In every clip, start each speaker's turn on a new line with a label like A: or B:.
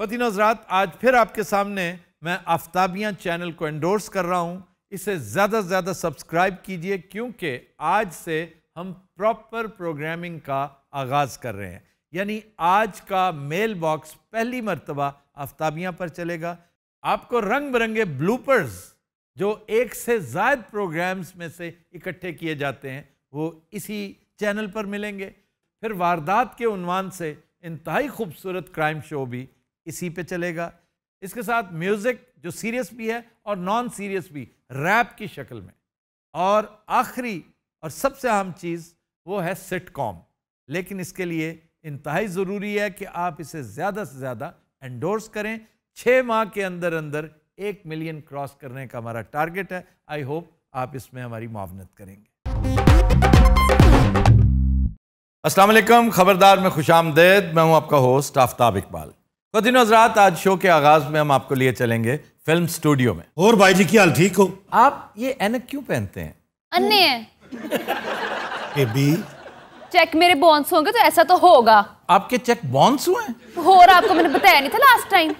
A: फतिन हजरात आज फिर आपके सामने मैं आफ्ताबियाँ चैनल को एंडोर्स कर रहा हूँ इसे ज़्यादा से ज़्यादा सब्सक्राइब कीजिए क्योंकि आज से हम प्रॉपर प्रोग्रामिंग का आगाज़ कर रहे हैं यानी आज का मेल बॉक्स पहली मरतबा आफ्ताबियाँ पर चलेगा आपको रंग बिरंगे ब्लूपर्स जो एक से ज़ायद प्रोग्राम्स में से इकट्ठे किए जाते हैं वो इसी चैनल पर मिलेंगे फिर वारदात के उनवान से इंतहाई खूबसूरत क्राइम शो भी इसी पे चलेगा इसके साथ म्यूज़िक जो सीरियस भी है और नॉन सीरियस भी रैप की शक्ल में और आखिरी और सबसे अहम चीज़ वो है सिटकॉम लेकिन इसके लिए इंतहाई ज़रूरी है कि आप इसे ज़्यादा से ज़्यादा एंडोर्स करें छः माह के अंदर अंदर एक मिलियन क्रॉस करने का हमारा टारगेट है आई होप आप इसमें हमारी मुआवनत करेंगे असलम खबरदार में खुश आमदेद मैं हूं आपका होस्ट आफ्ताब इकबाल खुदिन हजरात आज शो के आगाज में हम आपको लिए चलेंगे फिल्म स्टूडियो में और भाई जी की हाल ठीक हो आप ये एनक क्यों पहनते हैं अन्य है
B: चेक मेरे बॉन्स होंगे तो ऐसा तो होगा
A: आपके चेक बॉन्स हुए
B: हो और आपको मैंने बताया नहीं था
C: लास्ट टाइम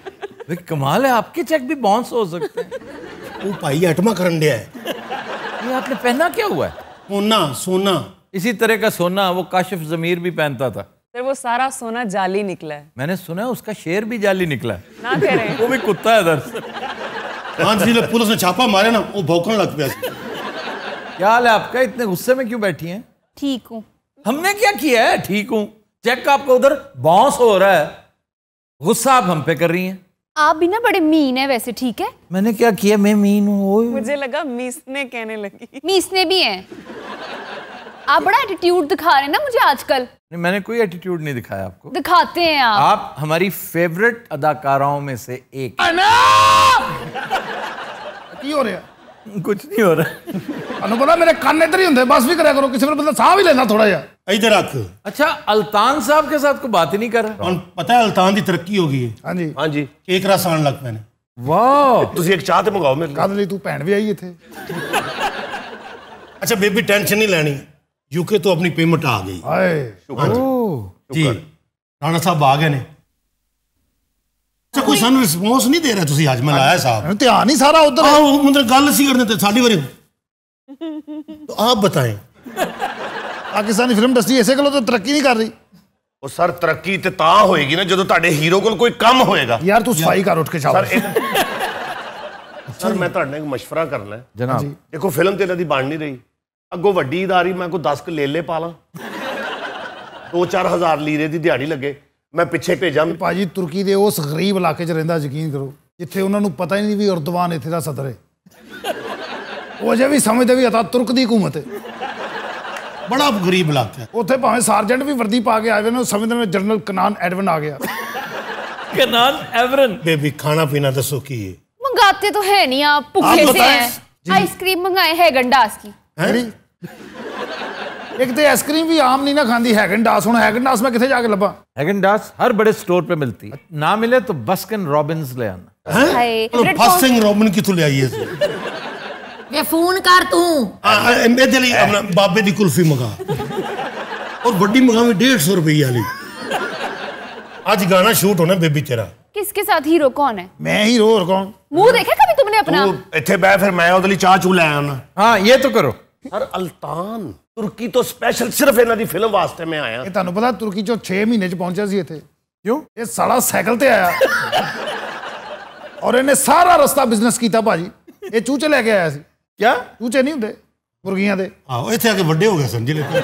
D: कमाल है आपके चेक भी बॉन्स हो सकते हैं वो भाई अटमा कर ये आपने पहना क्या
A: हुआ है सोना सोना इसी तरह का सोना वो काशिफ जमीर भी पहनता था
E: फिर वो सारा सोना जाली निकला है
A: मैंने सुना है उसका शेर भी जाली निकला है ना कह रहे वो भी कुत्ता है दरअसल हाँ पुलिस ने छापा मारे ना वो भौंकने लग पिया क्या हाल है आपका इतने गुस्से में क्यों बैठी हैं ठीक हूँ हमने क्या किया है ठीक हूँ चेक आपका उधर बॉस हो रहा है गुस्सा आप हम पे कर रही हैं
E: आप भी ना बड़े मीन है वैसे ठीक है
A: मैंने क्या किया मैं मीन हूँ मुझे
E: लगा मीस ने कहने लगी मीस ने भी है आप बड़ा एटीट्यूड दिखा रहे हैं ना मुझे
B: आजकल
A: नहीं मैंने कोई एटीट्यूड नहीं दिखाया आपको
B: दिखाते हैं आप आप
A: हमारी फेवरेट अदाकाराओं में से एक
B: हो रहा
D: कुछ नहीं हो रहा अनुपला मेरे कान इधर ही होते बस भी करा करो किसी पर बंदा साह ही लेना थोड़ा यार इधर रख अच्छा अल्तान साहब के साथ कोई बात ही नहीं कर रहा और पता है अल्तान की तरक्की हो गई है हां जी हां जी केक रस आने लग मैंने ਵਾਹ ਤੁਸੀਂ ਇੱਕ ਚਾਹ ਤੇ मंगाओ मेरे ਕਾਹਦੇ ਲਈ ਤੂੰ ਭੈਣ ਵੀ ਆਈ ਇੱਥੇ ਅੱਛਾ ਬੇਬੀ ਟੈਨਸ਼ਨ ਨਹੀਂ ਲੈਣੀ यूके तो अपनी पेमेंट आ गई जी राणा साहब आ गए ने ਕੋਈ ਸਾਨੂੰ ਰਿਸਪੌਂਸ ਨਹੀਂ ਦੇ ਰਿਹਾ ਤੁਸੀਂ ਅੱਜ ਮੈਂ ਲਾਇਆ ਸਾਹਿਬ ਧਿਆਨ ਹੀ ਸਾਰਾ ਉਧਰ ਆਹ ਮਤਲਬ ਗੱਲ ਸੀ ਕਰਨੇ ਤੇ ਸਾਡੀ ਵਾਰੀ तो आप बताएं पाकिस्तानी फिल्म इंडस्ट्री ऐसे करो तो तरक्की नहीं कर रही ਉਹ ਸਰ ਤਰੱਕੀ ਤੇ ਤਾਂ ਹੋਏਗੀ ਨਾ ਜਦੋਂ ਤੁਹਾਡੇ ਹੀਰੋ ਕੋਲ ਕੋਈ ਕੰਮ ਹੋਏਗਾ ਯਾਰ ਤੂੰ ਸਫਾਈ ਕਰ ਉੱਠ ਕੇ ਚਾਹ ਸਰ ਮੈਂ ਤੁਹਾਡੇ ਨਾਲ ਇੱਕ مشورہ ਕਰਨਾ ਹੈ ਜਨਾਬ ਦੇਖੋ ਫਿਲਮ ਤੇ ਇਹਨਾਂ ਦੀ ਬਣ ਨਹੀਂ ਰਹੀ ਅੱਗੋਂ ਵੱਡੀ ਇਦਾਰੀ ਮੈਂ ਕੋ 10 ਕ ਲੇਲੇ ਪਾ ਲਾਂ 2-4000 ਲੀਰੇ ਦੀ ਦਿਹਾੜੀ ਲੱਗੇ ਮੈਂ ਪਿੱਛੇ ਭੇਜਾਂ ਭਾਜੀ ਤੁਰਕੀ ਦੇ ਉਸ ਗਰੀਬ ਇਲਾਕੇ 'ਚ ਰਹਿੰਦਾ ਯਕੀਨ ਕਰੋ ਜਿੱਥੇ ਉਹਨਾਂ ਨੂੰ ਪਤਾ ਹੀ ਨਹੀਂ ਵੀ ਉਰਦਵਾਨ ਇੱਥੇ ਦਾ ਸਦਰ ਹੈ ਉਹ ਅਜੇ ਵੀ ਸਮਝਦੇ ਵੀ ਅਤਾ ਤੁਰਕ ਦੀ ਹਕੂਮਤ ਹੈ ਬੜਾ ਗਰੀਬ ਇਲਾਕਾ ਹੈ ਉੱਥੇ ਭਾਵੇਂ ਸਾਰਜੈਂਟ ਵੀ ਵਰਦੀ ਪਾ ਕੇ ਆਵੇ ਨਾ ਸਮਝਦੇ ਨੇ ਜਨਰਲ ਕਨਾਨ ਐਡਵਨ ਆ ਗਿਆ कनाल एवरन बेबी खाना पीना दसो की है
B: मंगाते तो है नहीं आप भूखे से हैं आइसक्रीम मंगाए है गंडास की
A: है? ਇੱਕ ਤੇ ਆਈਸਕ੍ਰੀਮ ਵੀ ਆਮ ਨਹੀਂ ਨਾ ਖਾਂਦੀ ਹੈਗਨਡਾਸ ਹੁਣ ਹੈਗਨਡਾਸ ਮੈਂ ਕਿੱਥੇ ਜਾ ਕੇ ਲੱਭਾਂ ਹੈਗਨਡਾਸ ਹਰ ਬੜੇ ਸਟੋਰ पे ਮਿਲਤੀ ਨਾ ਮਿਲੇ ਤਾਂ ਬਸਕਨ ਰੌਬਿਨਸ ਲੈ ਆਣਾ
B: ਹਾਏ ਬਸਕਿਨ
A: ਰੌਬਿਨ ਕਿੱਥੋਂ ਲਿਆਈ ਇਸ
B: ਵੇ ਫੋਨ ਕਰ ਤੂੰ
D: ਇਹਦੇ ਲਈ ਆਪਣਾ ਬਾਬੇ ਦੀ ਕੁਲਫੀ ਮੰਗਾ ਔਰ ਵੱਡੀ ਮੰਗਾਵੇਂ 150 ਰੁਪਏ ਵਾਲੀ आज गाना शूट होना बेबी तेरा
B: किसके साथ हीरो कौन है मैं
D: हीरो और कौन
B: मुंह देखा कभी तुमने अपना तो,
D: इथे बह फिर मैं ओदली चाह चू ले आना हां ये तो करो सर अल्तान तुर्की तो स्पेशल सिर्फ इन्हों की फिल्म वास्ते में आया तुम्हें पता तुर्की चो छे महीने च पहुंचा सी इतने क्यों ये सड़ा सैकल से आया और इन्हें सारा रस्ता बिजनेस किया भाजी ये चूचे लैके आया सी। क्या चूचे नहीं होंगे मुर्गिया के आओ इतने आगे व्डे हो गए सर जिले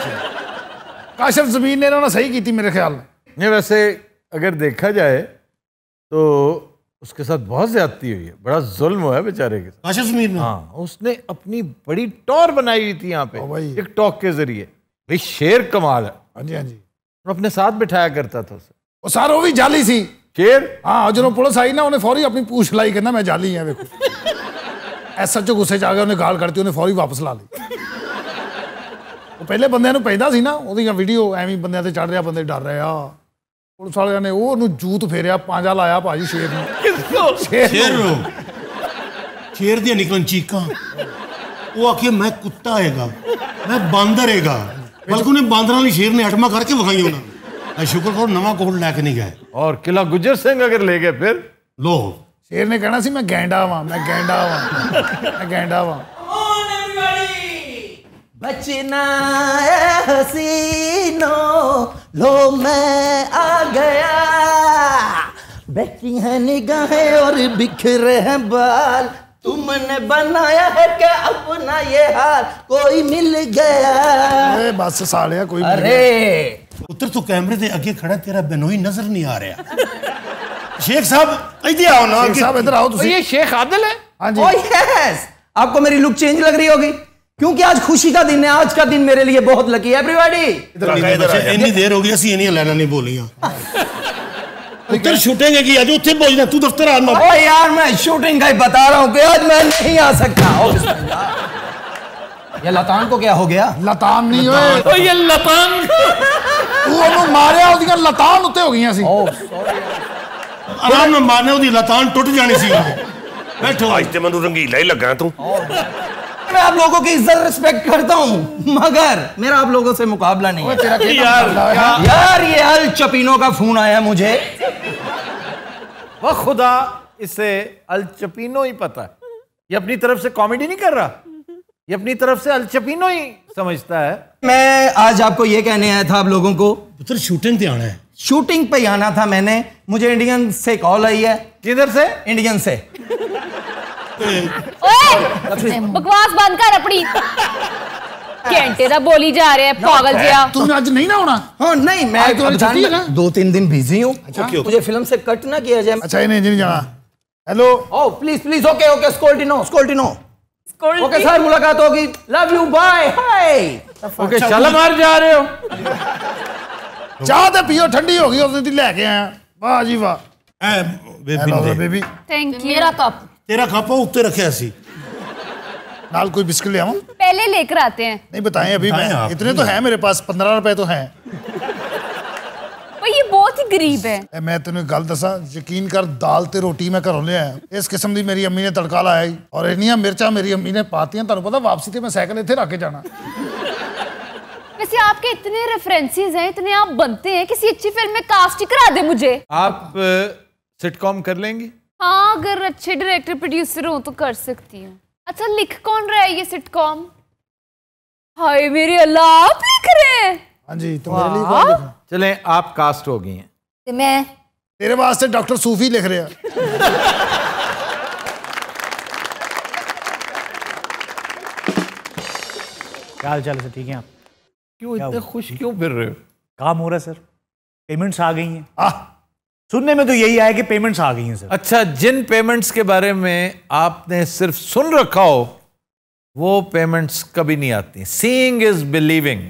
A: काशफ जमीन ने इन्होंने सही की मेरे ख्याल नहीं वैसे अगर देखा जाए तो उसके साथ बहुत ज्यादती हुई है बड़ा जुल्म हुआ है बेचारे के साथ कश्मीर हाँ उसने अपनी बड़ी टॉर बनाई हुई थी यहाँ पे एक टॉक के जरिए भाई शेर कमाल है हाँ जी हाँ जी और अपने साथ बिठाया करता था उसे वो सार वो भी जाली सी शेर हाँ जो
D: पुलिस आई ना उन्हें फौरी अपनी पूछ लाई करना मैं जाली है देखो ऐसा जो गुस्से जाकर उन्हें गाल करती उन्हें फौरी वापस ला ली ਉਹ ਪਹਿਲੇ ਬੰਦਿਆਂ ਨੂੰ ਪੈਂਦਾ ਸੀ ਨਾ ਉਹਦੀਆਂ ਵੀਡੀਓ ਐਵੇਂ ਬੰਦਿਆਂ ਤੇ ਚੜ ਰਿਹਾ ਬੰਦੇ ਡਰ ਰਹੇ ਆ ਪੁਲਿਸ ਵਾਲਿਆਂ ਨੇ ਉਹ ਉਹਨੂੰ ਜੂਤ ਫੇਰਿਆ शेर शेर दियां निकलन चीकां ਉਹ ਆਖੇ ਮੈਂ ਕੁੱਤਾ ਹੈਗਾ ਮੈਂ ਬਾਂਦਰ ਹੈਗਾ ਬਲਕਿ ਉਹਨੇ ਬਾਂਦਰਾਂ ਲਈ ਸ਼ੇਰ ਨੇ ਅਟਮਾ ਕਰਕੇ ਵਿਖਾਈ ਉਹਨਾਂ ਨੂੰ ਆ ਸ਼ੁਕਰ ਕਰੋ ਨਵਾਂ ਕੋਟ ਲੈ ਕੇ ਨਹੀਂ ਗਏ ਔਰ ਕਿਲਾ ਗੁਜਰ ਸਿੰਘ ਅਗਰ ਲੈ ਗਏ ਫਿਰ ਲੋ ਸ਼ੇਰ ਨੇ ਕਹਿਣਾ ਸੀ ਮੈਂ ਗੈਂਡਾ ਵਾਂ ਮੈਂ ਗੈਂਡਾ ਵਾਂ ਮੈਂ ਗੈਂਡਾ ਵਾਂ
B: बचना हसीनो लो मैं आ गया बैठी है निगाहें और बिखरे हैं बाल तुमने बनाया है क्या अपना ये हाल कोई मिल गया अरे
F: बस साले कोई
B: अरे
D: उतर तू कैमरे दे आगे खड़ा तेरा बेनोई नजर नहीं आ रहा शेख साहब इधर आओ ना शेख साहब इधर आओ तुम ये शेख
B: आदिल है हां जी ओह oh, यस आपको मेरी लुक चेंज लग रही होगी क्योंकि आज खुशी का दिन है आज का दिन मेरे लिए बहुत लकी है एवरीबॉडी
D: इतनी देर हो गई असली नहीं लेना नहीं बोलियां
B: उधर शूटिंग है कि आज उत्थे पहुंचना तू दफ्तर आना ओ यार मैं शूटिंग का ही बता रहा हूं कि आज मैं नहीं आ सकता ऑफिस में ये लतान को क्या हो गया लतान नहीं ओए ओ ये लतान तू ਉਹਨੂੰ ਮਾਰਿਆ ਉਹਦੀਆਂ ਲਤਾਨ ਉੱਤੇ ਹੋ ਗਈਆਂ ਸੀ ਓ ਸੌਰੀ आराम ਨਾਲ
A: मारने ਉਹਦੀ लतान टूट जानी सी
D: बैठो आज ते मनु रंगीला ही लगा तू oh।
A: मैं आप लोगों की इज्जत रिस्पेक्ट करता हूँ मगर मेरा आप लोगों से मुकाबला नहीं है यार, यार, ये अल
B: चपिनो का फोन आया मुझे
A: वह खुदा इसे अलचपिनो ही पता है ये अपनी तरफ से कॉमेडी नहीं कर रहा ये अपनी तरफ से अलचपिनो ही समझता है मैं आज आपको ये कहने आया था आप लोगों को पुत्र शूटिंग पे आना है शूटिंग पे आना था मैंने मुझे इंडियन से कॉल आई है किधर से इंडियन से
B: अच्छा, बकवास बंद कर अपनी घंटे का बोली जा रहे हैं पागल ਜਿਹਾ ਤੂੰ आज नहीं ना होना हाँ नहीं मैं तो दो तीन दिन बिजी हूँ अच्छा। मुझे फिल्म से कट ना किया जाए अच्छा नहीं नहीं जाना hello oh please please okay okay स्कोल्टिनो स्कोल्टिनो ओके सर मुलाकात होगी love you bye hi okay चल मार जा रहे हो
D: चाह तो पियो ठंडी होगी उसने दी लेके आया वाह जी वाह बेबी बेबी
B: थैंक यू मेरा कप
D: तेरा कप ऊपर रखे ऐसी नाल कोई बिस्किट ले आऊं
B: पहले लेकर आते हैं
D: नहीं बताएं अभी मैं इतने तो हैं मेरे पास पंद्रह रुपए तो हैं ये बहुत ही गरीब है ए, मैं तेन गल दसा यकीन कर दाल ते रोटी मैं घरों लिया इस किस्म की मेरी अम्मी ने तड़का लाया और इन मिर्चा मेरी अम्मी ने पाती तुम पता वापसी से मैं सैकल इतने रख के जाना
B: वैसे आपके इतने रेफरेंसेस हैं इतने आप बनते हैं किसी अच्छी फिल्म में कास्ट ही करा दे मुझे
A: आप सिटकॉम कर लेंगी
B: हाँ अगर अच्छे डायरेक्टर प्रोड्यूसर हो तो कर सकती हूँ अच्छा लिख कौन रहा है ये सिटकॉम हाय मेरे अल्लाह आप लिख रहे हैं
A: हाँ जी तुम्हारे लिए कौन लिखा चले आप कास्ट हो गई हैं तो मैं तेरे वास्ते डॉक्टर सूफी लिख रहे हैं क्या हाल चाल है सर ठीक है आप क्यों इतने खुश क्यों फिर रहे हो
D: काम हो रहा है सर पेमेंट्स आ गई हैं
A: सुनने में तो यही आया कि पेमेंट्स आ गई हैं सर अच्छा जिन पेमेंट्स के बारे में आपने सिर्फ सुन रखा हो वो पेमेंट्स कभी नहीं आती सीइंग इज बिलीविंग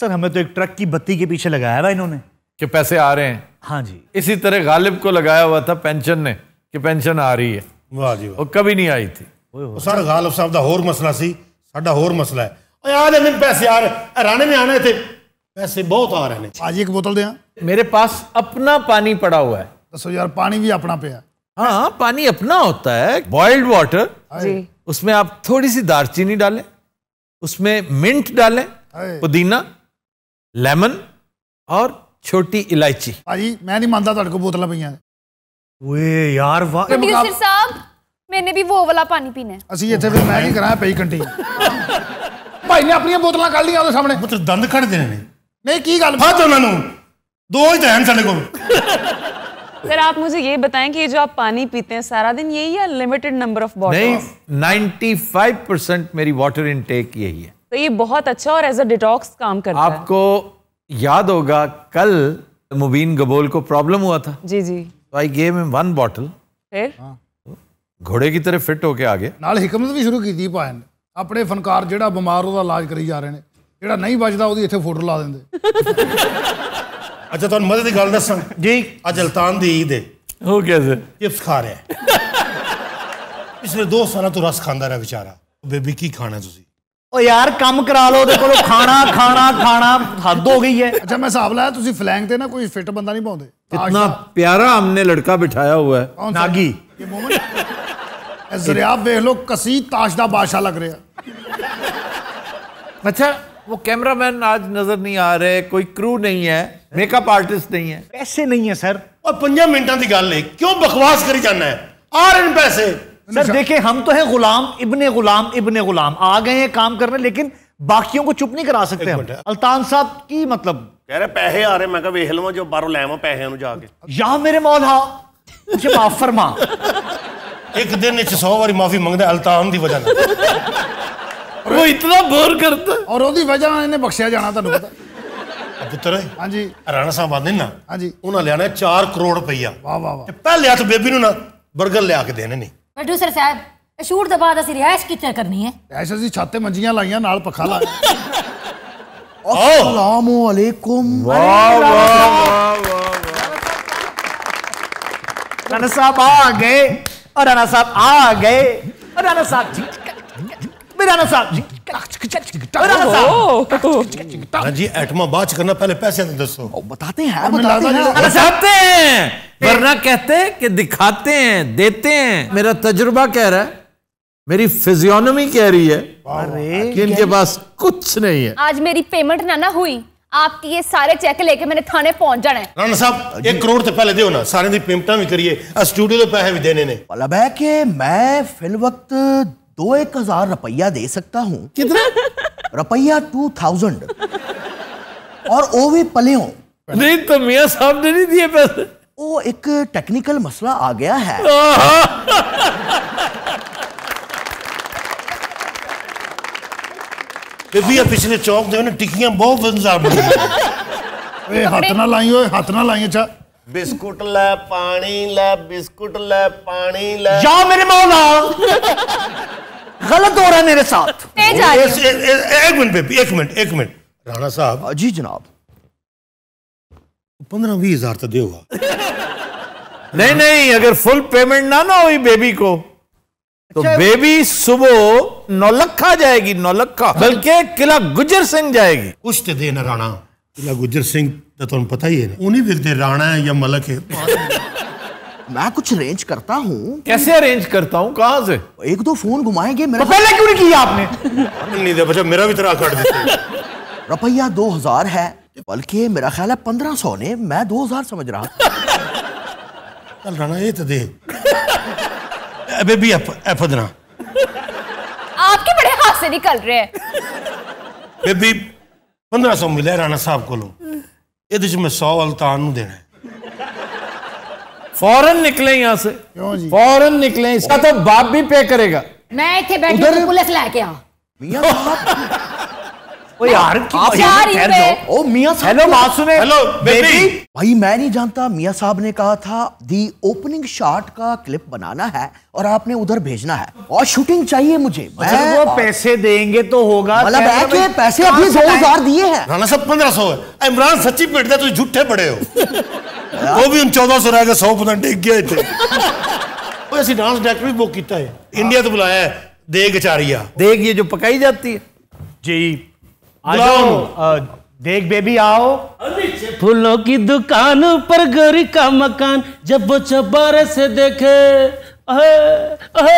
A: सर हमें तो एक ट्रक की बत्ती के पीछे लगाया हुआ इन्होंने कि पैसे आ रहे हैं हाँ जी इसी तरह गालिब को लगाया हुआ था पेंशन ने कि पेंशन आ रही है वाह जी वो कभी नहीं आई थी सर गालिब साहब का होर मसला
D: सी साडा होर मसला है ਓਏ ਆ पैसे आ रहे ਯਾਰ ਰਾਣੇ ਨੇ ਆਣਾ ਇੱਥੇ पैसे बहुत आ रहे हैं आज एक बोतल दें मेरे पास अपना पानी पड़ा हुआ है दसो यार पानी भी अपना पे है
A: हाँ पानी अपना होता है बॉइल्ड वाटर उसमें आप थोड़ी सी दारचीनी डालें उसमें मिंट डालें पुदीना लेमन और छोटी इलायची
D: भाजी मैं नहीं मानता तेरे बोतल पे यार ਯਾਰ ਵਾਹ ਪ੍ਰੋਡਿਊਸਰ
B: ਸਾਹਿਬ ਮੈਨੇ ਵੀ ਉਹ ਵਾਲਾ ਪਾਣੀ ਪੀਣਾ
D: ਅਸੀਂ ਇੱਥੇ ਫਿਰ ਮੈਂ ਨਹੀਂ ਕਰਾਂ ਪਈ ਕੰਟੀ ਭਾਈ ਨੇ ਆਪਣੀਆਂ ਬੋਤਲਾਂ ਕੱਢ ਲੀਆਂ ਉਹਦੇ ਸਾਹਮਣੇ ਪੁੱਤਰ ਦੰਦ ਖੜ ਦੇਣੇ
B: नहीं की गल
A: फट उन्होंने दो ही तो हैं साढ़े को
E: फिर आप मुझे ये बताएं कि ये जो आप पानी पीते हैं सारा दिन यही है लिमिटेड नंबर ऑफ बॉटल्स
A: नहीं 95 परसेंट मेरी वाटर इनटेक यही है
E: तो ये बहुत अच्छा और एज अ डिटॉक्स काम करता आपको
A: है। याद होगा कल मुबीन गबोल को प्रॉब्लम हुआ था जी जी तो I gave him one bottle फिर घोड़े की तरह फिट होके आ गए
D: नाल हिकमत भी शुरू की थी भाई अपने फनकार जेड़ा बीमार ਉਹਦਾ ਇਲਾਜ ਕਰੀ ਜਾ ਰਹੇ ਨੇ ਜਿਹੜਾ ਨਹੀਂ ਵੱਜਦਾ ਉਹਦੀ ਇੱਥੇ ਫੋਟੋ ਲਾ ਦਿੰਦੇ ਅੱਛਾ ਤੁਹਾਨੂੰ ਮਜ਼ੇ ਦੀ ਗੱਲ ਦੱਸਾਂ ਜੀ ਅੱਜ ਅਲਤਾਨ ਦੀ ਈਦ ਹੈ ਹੋ ਗਿਆ ਸਰ ਚਿਪਸ ਖਾ ਰਿਹਾ ਪਿਛਲੇ 2 ਸਾਲਾਂ ਤੋਂ ਰਸ ਖਾਂਦਾ ਰਿਹਾ ਵਿਚਾਰਾ ਬੇਬੀ ਕੀ
A: ਖਾਣਾ ਤੁਸੀਂ
B: ਓ ਯਾਰ ਕੰਮ ਕਰਾ ਲਓ ਉਹਦੇ ਕੋਲੋਂ ਖਾਣਾ ਖਾਣਾ ਖਾਣਾ ਹੱਦ हो गई है अच्छा
D: मैं हिसाब लाया ਤੁਸੀਂ ਫਲੈਂਗ ਤੇ ਨਾ ਕੋਈ ਫਿੱਟ ਬੰਦਾ ਨਹੀਂ ਪਾਉਂਦੇ
A: इतना प्यारा हमने लड़का बिठाया हुआ है नागी ये
D: मोमेंट जरिया देख लो कसी ताश ਦਾ ਬਾਦਸ਼ਾਹ ਲੱਗ ਰਿਹਾ
A: अच्छा वो कैमरामैन आज नजर नहीं आ रहे कोई क्रू नहीं है मेकअप आर्टिस्ट नहीं है पैसे नहीं है सर और पंजा मिनटा की गल नहीं क्यों बकवास
D: करी जाना है
B: आ रहे पैसे सर देखिए हम तो हैं गुलाम इबने गुलाम इबने गुलाम आ गए हैं काम करने लेकिन बाकियों को चुप नहीं करा सकते हम अल्तान साहब की मतलब
D: कह रहे पैसे आ रहे मैं वेह लवा जो बारो लैवा पैसे जाके
B: या मेरे मौला मुझे माफ
D: फरमा एक दिन सौ बारी माफी मंगता अल्तान की वजह ਉਹ ਇਤਨਾ ਬੋਰ ਕਰਦਾ ਔਰ ਉਹਦੀ ਵਜ੍ਹਾ ਇਹਨੇ ਬਖਸ਼ਿਆ ਜਾਣਾ ਤੁਹਾਨੂੰ ਪਤਾ ਪੁੱਤਰ ਹਾਂਜੀ ਰਾਣਾ ਸਾਹਿਬ ਆਂਦੇ ਨਾ ਹਾਂਜੀ ਉਹਨਾਂ ਲਿਆਣਾ 4 ਕਰੋੜ ਰੁਪਈਆ ਵਾਹ ਵਾਹ ਵਾਹ ਪਹਿਲੇ ਹੱਥ ਬੇਬੀ ਨੂੰ ਨਾ ਬਰਗਰ ਲਿਆ ਕੇ ਦੇਣੇ ਨਹੀਂ
B: ਪ੍ਰੋਡਿਊਸਰ ਸਾਹਿਬ ਸ਼ੂਟ ਤੋਂ ਬਾਅਦ ਅਸੀਂ ਰਿਹਾਇਸ਼ ਕਿੱਥੇ ਕਰਨੀ ਹੈ
D: ਐਸ਼ ਅਸੀਂ ਛਾਤੇ ਮੰਜੀਆਂ ਲਾਈਆਂ ਨਾਲ ਪੱਖਾ ਲਾਇਆ
B: अस्सलाम वालेकुम वाह वाਹ वाह राणा साहब आ गए और राणा साहब आ गए और राणा साहब जी मेरे साहब
D: जी हाँ एटमा बाज करना पहले पैसे
A: तो दसो बताते हैं हाँ, बताते हैं वरना कहते हैं कि दिखाते हैं देते हैं मेरा तजुर्बा कह रहा है मेरी फिजियोनॉमी कह रही है कि इनके पास कुछ नहीं है
B: आज मेरी पेमेंट ना ना हुई आपकी ये सारे चेक लेके मैंने थाने पहुंच जाना है
D: राणा साहब एक करोड़ तो पहले दो ना सारे दी पेमेंटा भी
B: करिए स्टूडियो तो के पैसे भी देने ने मतलब है कि मैं फिल वक्त दो एक हजार रुपया दे सकता हूँ कितना रुपया टू थाउजेंड और वो भी पले हो नहीं तो मिया साहब ने नहीं दिए पैसे वो एक टेक्निकल मसला आ गया है
D: भैया पिछले चौक दे टिक्कियां बहुत इंतजार
B: हाथ ना लाई हो हाथ ना लाई अच्छा
D: बिस्कुट ले पानी ले बिस्कुट
F: ले पानी ले जा मेरे मौला गलत हो रहा है मेरे साथ एक
D: मिनट बेबी एक मिनट एक मिनट राणा साहब जी जनाब
A: पंद्रह बीस हजार तो देगा नहीं नहीं अगर फुल पेमेंट ना ना हुई बेबी को तो बेबी अच्छा, सुबह नौलखा जाएगी नौलखा बल्कि किला गुजर सिंह जाएगी
D: कुछ तो देना राणा ਜਿਹੜਾ ਗੁੱਜਰ ਸਿੰਘ ਦਾ ਤੁਹਾਨੂੰ ਪਤਾ ਹੀ ਹੈ ਨਾ ਉਹਨੇ ਫਿਰਦੇ ਰਾਣਾ ਹੈ ਜਾਂ ਮਲਕ ਹੈ
B: मैं कुछ अरेंज करता हूँ कैसे अरेंज करता हूँ कहाँ से एक दो फोन घुमाएंगे मेरा तो पहले क्यों नहीं किया आपने नहीं दे बच्चा मेरा भी तरह काट देते रुपया दो हजार है बल्कि मेरा ख्याल है पंद्रह सौ ने मैं दो हजार समझ रहा चल राणा ये तो दे अबे भी पंद्रह आपके बड़े हादसे निकल रहे हैं
D: बेबी पंद्रह सौ मिले राणा साहब को ये तो मैं सौ अल तानू देना है फौरन निकले यहां से
A: फौरन निकले इसका तो बाप भी पे करेगा
B: मैं इतने बैठी पुलिस लाके आ हाँ, और आपने उधर भेजना है और शूटिंग चाहिए मुझे अच्छा, तो मैं वो पैसे देंगे तो
D: होगा मतलब पैसे दो हजार दिए हैं राणा साहब पंद्रह सौ है इमरान सच्ची दे तुझे झूठे पड़े हो वो भी चौदह सौ रह गए सौ पता डिग गए थे डांस डायरेक्टर भी बुक किया है इंडिया तो बुलाया है ਹੈ चारिया ਚਾਰੀਆ ये जो
F: पकाई जाती है जी देख बेबी आओ फूलों की दुकान पर गरी का मकान जब वो चबारे से देखे कोई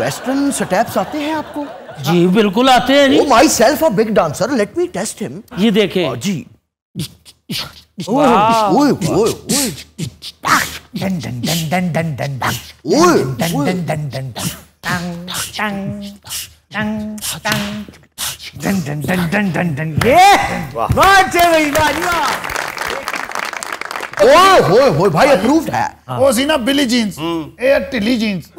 B: वेस्टर्न स्टेप्स आते हैं आपको जी बिल्कुल आते हैं myself a big dancer let me test him ये देखें हाँ, जी ओए भाई अप्रूव्ड है
D: वो ना बिली जींस एयर टिली जीन्स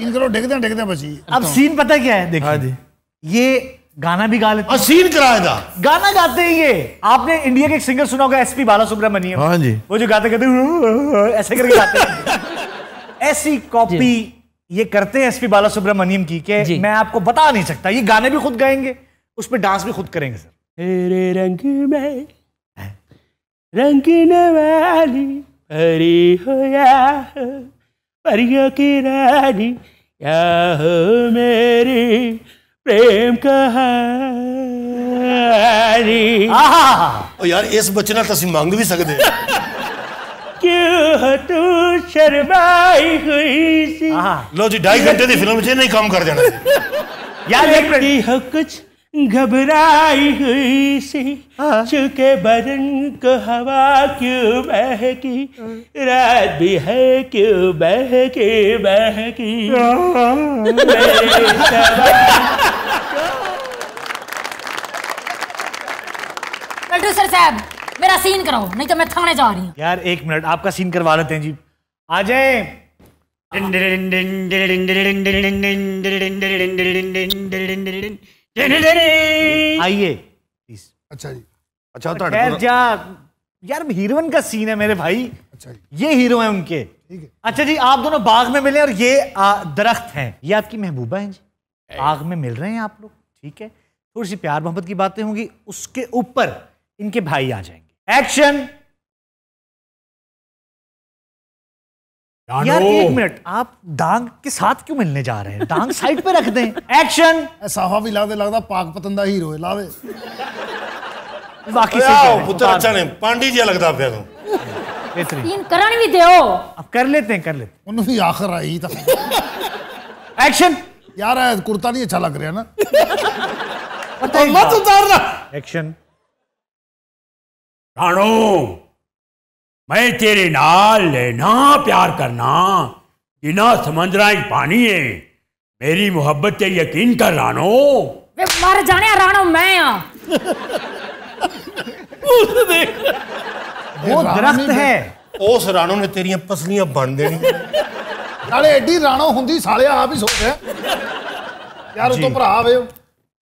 D: इनको देखते हैं देखते हैं बची
B: अब सीन पता क्या है जी ये गाना भी गा लेते सीन कराया गाना गाते हैं ये आपने इंडिया के एक सिंगर सुना होगा एसपी बाला सुब्रमण्यम हाँ जी वो जो गाते गाते ऐसे करके गाते हैं ऐसी कॉपी ये करते हैं एसपी बाला सुब्रमण्यम की के मैं आपको बता नहीं सकता ये गाने भी खुद गाएंगे उस पर डांस भी खुद करेंगे सर
F: हरे रंग में रंगने वाली परी हो या परियों की रानी या हो मेरी प्रेम कहारी ओ
D: यार इस बच्चे ना तुम मांग भी सकते लो जी ढाई घंटे की फिल्म नहीं काम
F: कर देना यार एक कुछ घबराई हुई सी हाँ। चुके बदन को हवा क्यों बहकी हाँ। रात भी है क्यों बहकी बहकी
C: प्रोड्यूसर साहब मेरा सीन कराओ नहीं तो मैं थाने जा रही हूँ
B: यार एक मिनट आपका सीन करवा लेते हैं जी आ जाए हाँ।
F: आइए
B: अच्छा जी अच्छा तो जा यार हीरोइन का सीन है मेरे भाई अच्छा जी ये हीरो हैं उनके ठीक है अच्छा जी आप दोनों बाग में मिले और ये दरख्त हैं ये आपकी महबूबा हैं जी बाग में मिल रहे हैं आप लोग ठीक है थोड़ी सी प्यार मोहब्बत की बातें होंगी उसके ऊपर इनके भाई आ जाएंगे एक्शन यार एक मिनट आप डांग के साथ क्यों मिलने जा रहे हैं डांग साइड
D: पे रख दें एक्शन साफा भी ला लगता पाक पतन ਦਾ ਹੀਰੋ लावे बाकी ਵਾਕਈ ਸਹੀ है ਪੁੱਤਰ ਅੱਛਾ ਨੇ ਪਾਂਡੀ तीन करण भी दे अब कर लेते हैं कर लेते हैं उन्होंने आखिर आई था एक्शन यार है कुर्ता नहीं अच्छा लग रहा ना
F: मत
D: उतारना
A: एक्शन ਰਾਣੋ मैं तेरे नाल
F: लेना प्यार करना इना समझना पानी है मेरी मोहब्बत पे यकीन कर रानो
B: वे मर जाने रानो मैं आ वो दरख्त है
D: उस रानो ने तेरिया पसलियां बन देनी ਨਾਲੇ ਐਡੀ ਰਾਣੋ ਹੁੰਦੀ ਸਾਲਿਆ ਆ ਵੀ ਸੋਚਿਆ ਯਾਰ ਉਹ ਤੋਂ ਭਰਾ ਵੇ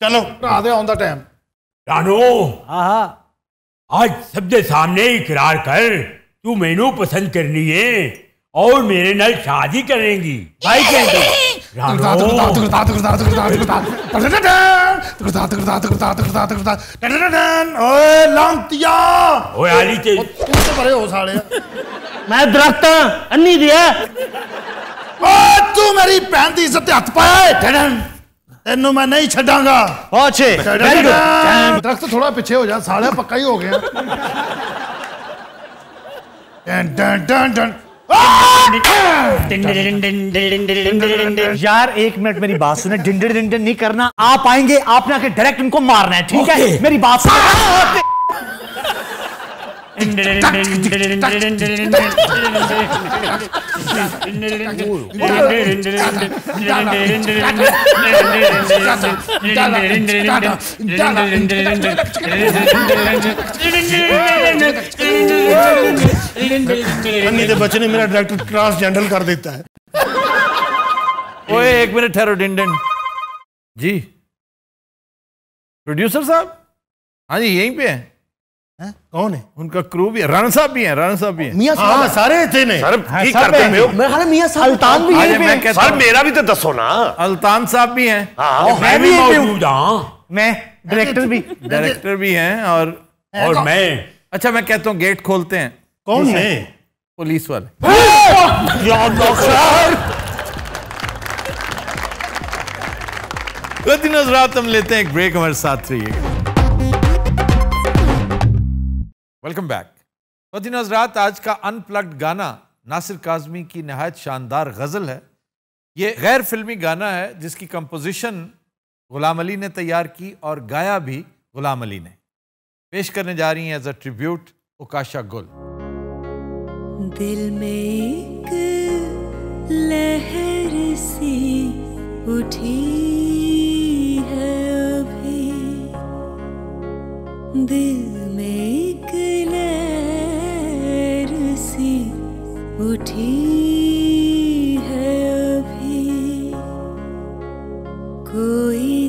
D: ਚਲੋ ਭਰਾ ਦੇ ਆਉਣ ਦਾ ਟਾਈਮ
B: ਰਾਣੋ आज सबके सामने इकरार कर तू मेनू पसंद करनी है और मेरे नाल शादी करेंगी भाई कह तू
D: मैं दरख्त तू मेरी भैन दी इज्जत हथ पाए डडन मैं नहीं छड़ांगा ओ दरख्त थोड़ा पिछे हो जा साल पक्का ही हो
C: गया
D: यार
B: एक मिनट मेरी बात सुने डिंडर नहीं करना आप आएंगे आपने आके डायरेक्ट उनको मारना है ठीक है मेरी बात सुने
A: बच्चे ने मेरा डायरेक्टर ट्रांसजेंडर कर देता है ओए एक मिनट ठहरो डिंडन जी प्रोड्यूसर साहब हाँ जी यहीं पे हैं है? कौन है उनका क्रू भी है राणा साहब भी है राणा साहब भी है मियां साहब हाँ, सारे थे नहीं सर हाँ, ठीक करते हो मेरे ख्याल मियां साहब अल्तान भी है सर मेरा भी तो दसो ना अल्तान साहब भी हैं हां मैं भी मौजूद हां मैं डायरेक्टर अच्छा, अच्छा, भी डायरेक्टर अच्छा। भी हैं और और मैं अच्छा मैं कहता हूँ गेट खोलते हैं कौन है पुलिस वाले गति नजरात हम लेते हैं एक ब्रेक हमारे साथ रहिएगा वेलकम बैक वती नजरात आज का अनप्लग्ड गाना नासिर काजमी की नहायत शानदार गज़ल है ये गैर फिल्मी गाना है जिसकी कंपोजिशन गुलाम अली ने तैयार की और गाया भी गुलाम अली ने पेश करने जा रही हैं एज अ ट्रिब्यूट उकाशा गुल
E: दिल में एक लहर सी उठी है अभी दिल उठी है अभी कोई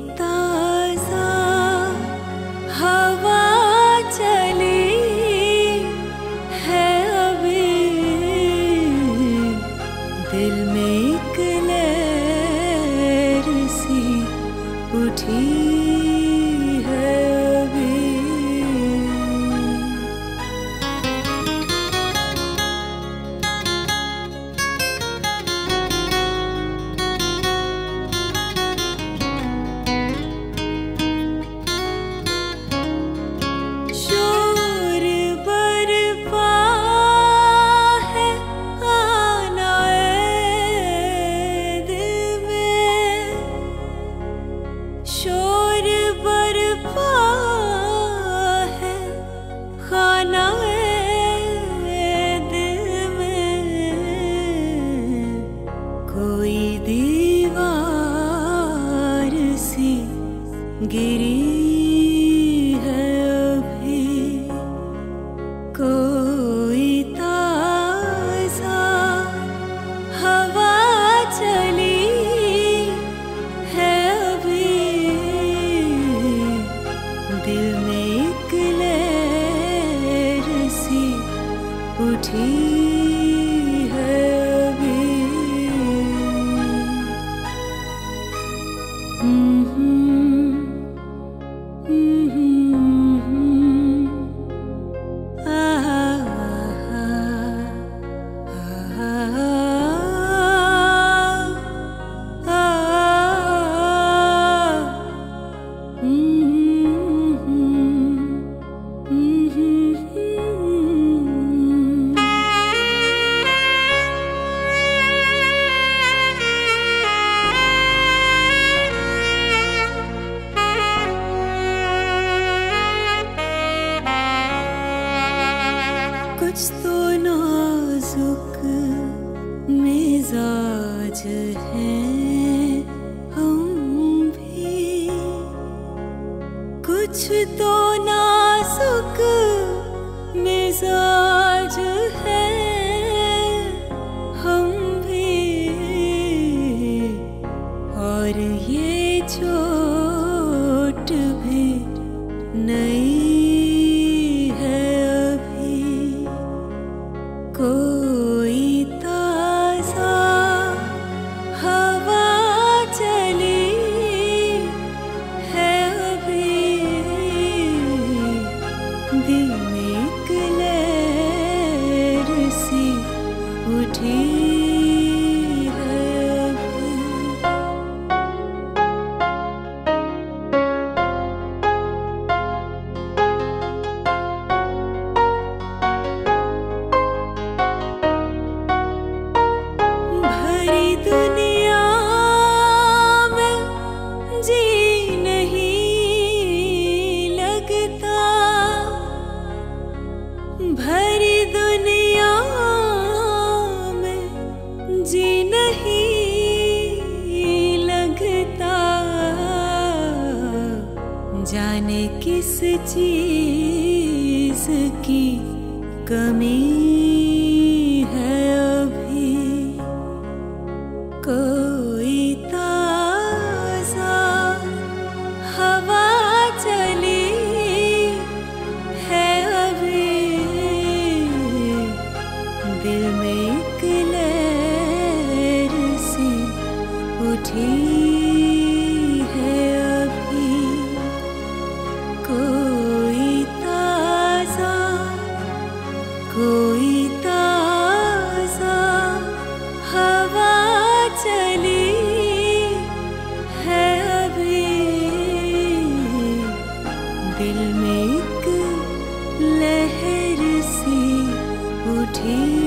E: वेलकम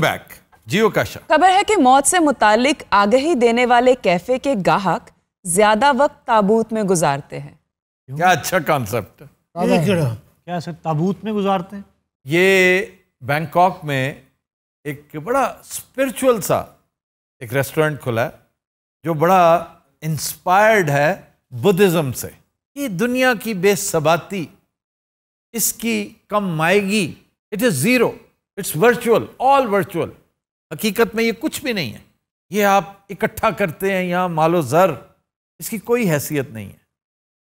A: बैक जियो काशा
E: खबर है कि मौत से मुतालिक आगही देने वाले कैफे के गाहक ज्यादा वक्त ताबूत में गुजारते
A: हैं क्या अच्छा कॉन्सेप्ट क्या सर ताबूत में गुजारते हैं ये बैंकॉक में एक बड़ा स्पिरिचुअल सा एक रेस्टोरेंट खुला है जो बड़ा इंस्पायर्ड है बुद्धिज़्म से ये दुनिया की बेसबाती इसकी कम माएगी it is zero it's virtual all virtual हकीकत में ये कुछ भी नहीं है ये आप इकट्ठा करते हैं यहाँ मालो ज़र इसकी कोई हैसियत नहीं है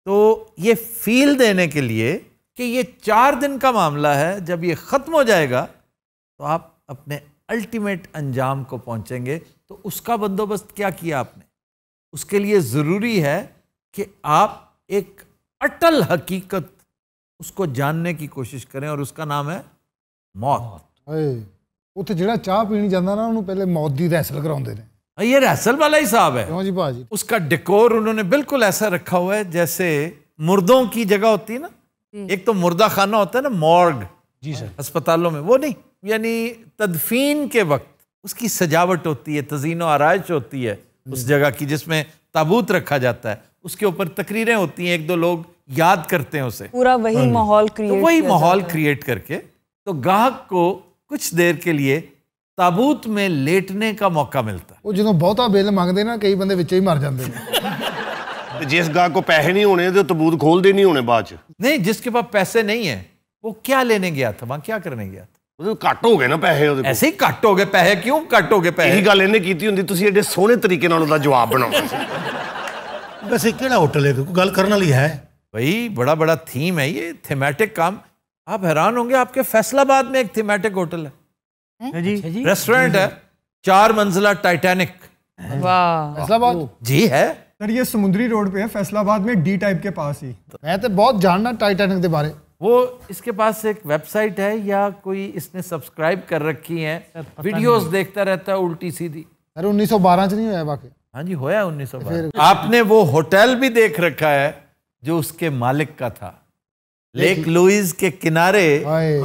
A: तो ये फील देने के लिए कि ये चार दिन का मामला है जब ये ख़त्म हो जाएगा तो आप अपने अल्टीमेट अंजाम को पहुंचेंगे तो उसका बंदोबस्त क्या किया आपने उसके लिए ज़रूरी है कि आप एक अटल हकीकत उसको जानने की कोशिश करें और उसका नाम है
D: मौत ਉੱਥੇ जो चाह पीनी ਜਾਂਦਾ ना उन्होंने पहले मौत की रैसल कराते
A: हैं ये रैसल वाला ही साहब है जी जी उसका डेकोर उन्होंने बिल्कुल ऐसा रखा हुआ है जैसे मुर्दों की जगह होती है ना एक तो मुर्दा खाना होता है ना मॉर्ग जी सर अस्पतालों में वो नहीं यानी तदफीन के वक्त उसकी सजावट होती है तजीन आरइश होती है उस हम्म। जगह की जिसमें ताबूत रखा जाता है उसके ऊपर तकरीरें होती हैं एक दो लोग याद करते हैं उसे पूरा वही हाँ माहौल
E: क्रिएट तो वही माहौल
A: क्रिएट करके तो गाहक को कुछ देर के लिए ताबूत में लेटने का मौका मिलता है
D: वो जो बहुत बेल मांगते ना कई बंदे ਵਿੱਚ ही ਮਰ
A: जाते ਨੇ ਜਿਸ ਗਾਹ ਕੋ ਪੈਸੇ ਨਹੀਂ ਹੋਣੇ ਤੇ ਤਾਬੂਤ ਖੋਲਦੇ ਨਹੀਂ होने बाद नहीं जिसके पास पैसे नहीं है वो क्या लेने गया था वहां क्या करने गया
D: ਉਹ ਘੱਟ ਹੋ ਗਏ ਨਾ ਪੈਸੇ ਉਹਦੇ ਕੋਲ ਐਸੇ ਘੱਟ ਹੋ ਗਏ ਪੈਸੇ ਕਿਉਂ ਘੱਟ
A: ਹੋ ਗਏ ਪੈਸੇ ਇਹੀ ਗੱਲ ਇਹਨੇ ਕੀਤੀ ਹੁੰਦੀ ਤੁਸੀਂ ਐਡੇ ਸੋਹਣੇ ਤਰੀਕੇ ਨਾਲ ਉਹਦਾ ਜਵਾਬ ਬਣਾਉਂਦੇ ਸੀ ਵੈਸੇ ਕਿਹੜਾ ਹੋਟਲ भाई बड़ा बड़ा थीम है ये थीमेटिक काम आप हैरान होंगे आपके फैसलाबाद में एक थीमेटिक होटल है जी, रेस्टोरेंट है चार मंजिला टाइटैनिक फैसलाबाद जी है
B: सर ये समुद्री रोड पे है फैसलाबाद में डी
D: टाइप के पास ही मैं तो बहुत जानना टाइटैनिक के बारे
A: वो इसके पास एक वेबसाइट है या कोई इसने सब्सक्राइब कर रखी है वीडियोस देखता रहता है उल्टी सीधी अरे 1912 च नहीं होया बाकी हाँ जी होया बारह आपने वो होटल भी देख रखा है जो उसके मालिक का था लेक लुइस के किनारे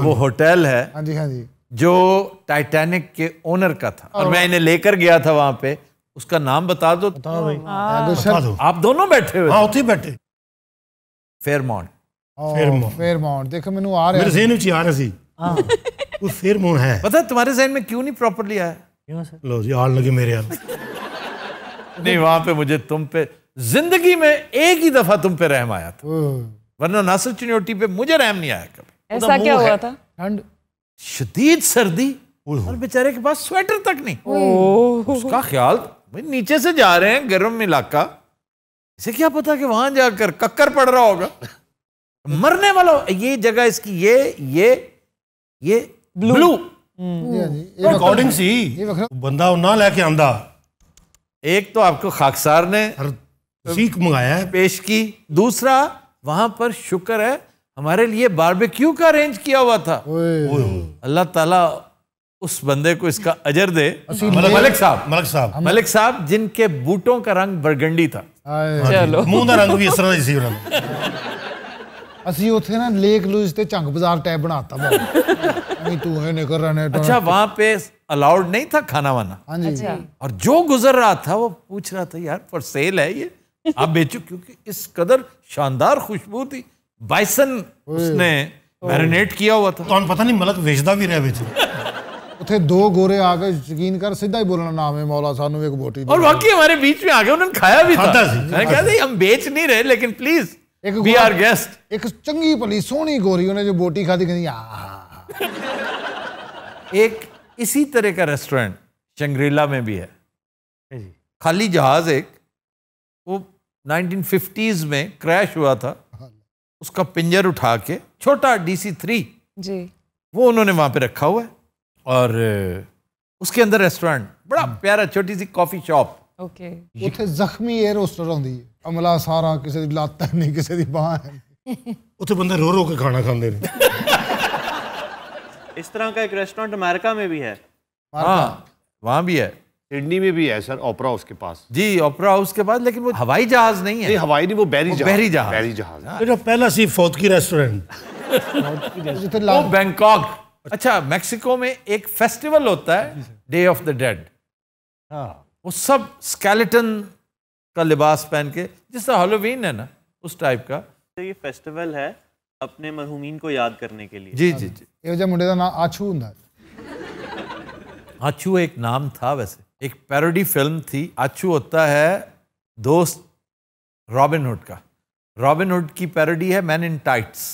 A: वो होटल है हाँ जी हाँ जी जो टाइटैनिक के ओनर का था और मैं इन्हें लेकर गया था वहां पे उसका नाम बता दो बता भाई हाँ। आप दोनों बैठे हुए हाँ, बैठे फेयरमोंट
D: जिंदगी
A: में एक ही दफा तुम पे रहम आया था वरना नासिर चुनौती पे मुझे रहम नहीं आया कभी ऐसा क्या हुआ था ठंड शदीद सर्दी और बेचारे के पास स्वेटर तक नहीं उसका ख्याल नीचे से जा रहे हैं गर्म इलाका इसे क्या पता कि वहां जाकर कक्कर पड़ रहा होगा मरने वाला ये जगह इसकी ये ये ये ब्लू, ब्लू। रिकॉर्डिंग सी बंदा ना लेके आंदा एक तो आपको खाकसार ने सीख मंगाया है पेश की दूसरा वहां पर शुक्र है हमारे लिए बारबेक्यू का अरेंज किया हुआ था अल्लाह ताला उस बंदे को इसका अजर दे मलिक साहब मलिक साहब मलिक साहब जिनके बूटों का रंग बरगंडी था चलो मुंह का रंग भी इस तरह ही सी
D: असी ਉੱਥੇ ना लेक लूज से ਚੰਗ बाजार टैप बनाता तू ਨਹੀਂ ਤੂੰ ਇਹ ਨਿਕਲ
A: अच्छा वहां पे अलाउड नहीं था खाना वाना हाँ जी अच्छा। और जो गुजर रहा था वो पूछ रहा था यार फॉर सेल है ये आप बेचो क्योंकि इस कदर शानदार खुशबू थी बाइसन उसने मैरिनेट किया हुआ था ਤੁਹਾਨੂੰ पता नहीं मलक बेचता भी रहा बेचो
D: उसे दो गोरे आ गए यकीन कर सीधा ही बोलना नाम है मौला सानू एक बोटी और
A: बाकी हमारे बीच में आ गए उन्होंने खाया भी था हम बेच नहीं रहे लेकिन प्लीज
D: ਇੱਕ ਵੀ ਆਰ ਗੈਸਟ ਇੱਕ ਚੰਗੀ ਭਲੀ ਸੋਹਣੀ ਗੋਰੀ ਉਹਨੇ ਜੋ ਬੋਟੀ ਖਾਦੀ ਕਹਿੰਦੀ
A: एक इसी तरह का रेस्टोरेंट शंग्रीला में भी
C: है
A: खाली जहाज एक वो 1950s में क्रैश हुआ था हाँ उसका पिंजर उठा के छोटा डीसी थ्री जी वो उन्होंने वहां पे रखा हुआ है और उसके अंदर रेस्टोरेंट बड़ा हम्म। प्यारा छोटी सी कॉफी शॉप ओके
D: जख्मी एयर होस्टल होती है ਅਮਲਾ ਸਾਰਾ ਕਿਸੇ ਦੀ ਲੱਤ ਨਹੀਂ ਕਿਸੇ ਦੀ ਬਾਹ ਹੈ ਉੱਥੇ ਬੰਦੇ ਰੋ ਰੋ ਕੇ ਖਾਣਾ ਖਾਂਦੇ ਨੇ
A: इस तरह का एक रेस्टोरेंट अमेरिका में भी है हाँ वहाँ भी है सिडनी में भी है सर ओपरा हाउस के पास जी ओपरा हाउस के पास लेकिन वो हवाई जहाज नहीं है नहीं हवाई नहीं वो बैरी जहाज बैरी जहाज बैरी जहाज
D: तो जो पहला सी फौतकी
A: रेस्टोरेंट बैंकॉक अच्छा मैक्सिको में एक फेस्टिवल होता है डे ऑफ द डेड हाँ वो सब स्केलेटन का लिबास पहन के जिस तरह हॉलोवीन है ना उस टाइप का तो ये फेस्टिवल है अपने मरहूमिन को याद करने के लिए जी जी जी
D: ये मुंडे का नाम आछू हूँ
A: आछू एक नाम था वैसे एक पैरोडी फिल्म थी आछू होता है दोस्त रॉबिन हुड का रॉबिन हुड की पैरोडी है man in tights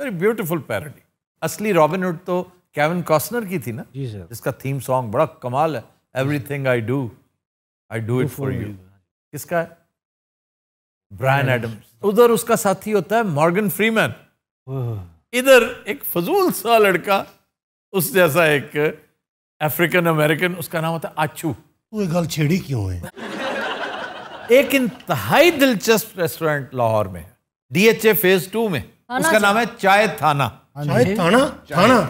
A: very beautiful parody असली रॉबिन हुड तो केविन कॉस्नर की थी ना जी सर इसका थीम सॉन्ग बड़ा कमाल है everything I do I do it for you किसका है ब्रायन एडम्स उधर उसका साथी होता है मॉर्गन फ्रीमैन इधर एक फजूल सा लड़का उस जैसा एक अफ्रीकन अमेरिकन उसका नाम होता है आछू वो गल छेड़ी क्यों है एक इंतहाई दिलचस्प रेस्टोरेंट लाहौर में डीएचए फेज टू में उसका नाम है चाय थाना चाय थाना